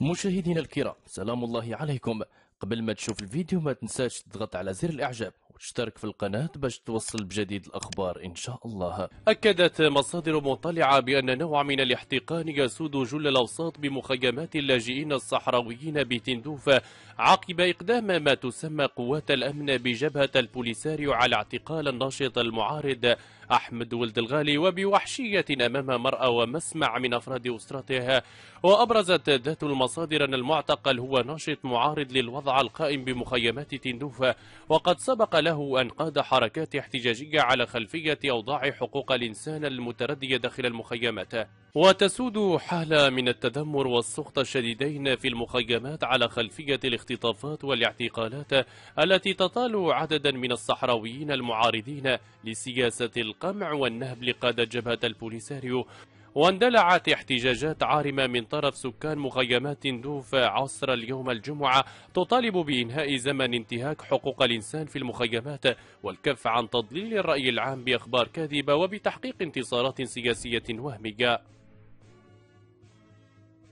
مشاهدينا الكرام سلام الله عليكم قبل ما تشوف الفيديو ما تنساش تضغط على زر الاعجاب واشترك في القناة باش توصل بجديد الأخبار إن شاء الله أكدت مصادر مطلعة بأن نوع من الاحتقان يسود جل الأوساط بمخيمات اللاجئين الصحراويين بتندوف عقب إقدام ما تسمى قوات الأمن بجبهة البوليساريو على اعتقال الناشط المعارض أحمد ولد الغالي وبوحشية أمام مرأة ومسمع من أفراد أسرته وأبرزت ذات المصادر أن المعتقل هو ناشط معارض للوضع القائم بمخيمات تندوف وقد سبق له أن قاد حركات احتجاجية على خلفية أوضاع حقوق الإنسان المتردية داخل المخيمات وتسود حالة من التذمر والسخط الشديدين في المخيمات على خلفية الاختطافات والاعتقالات التي تطال عددا من الصحراويين المعارضين لسياسة القمع والنهب لقادة جبهة البوليساريو واندلعت احتجاجات عارمة من طرف سكان مخيمات دوف عصر اليوم الجمعة تطالب بإنهاء زمن انتهاك حقوق الإنسان في المخيمات والكف عن تضليل الرأي العام بأخبار كاذبة وبتحقيق انتصارات سياسية وهمية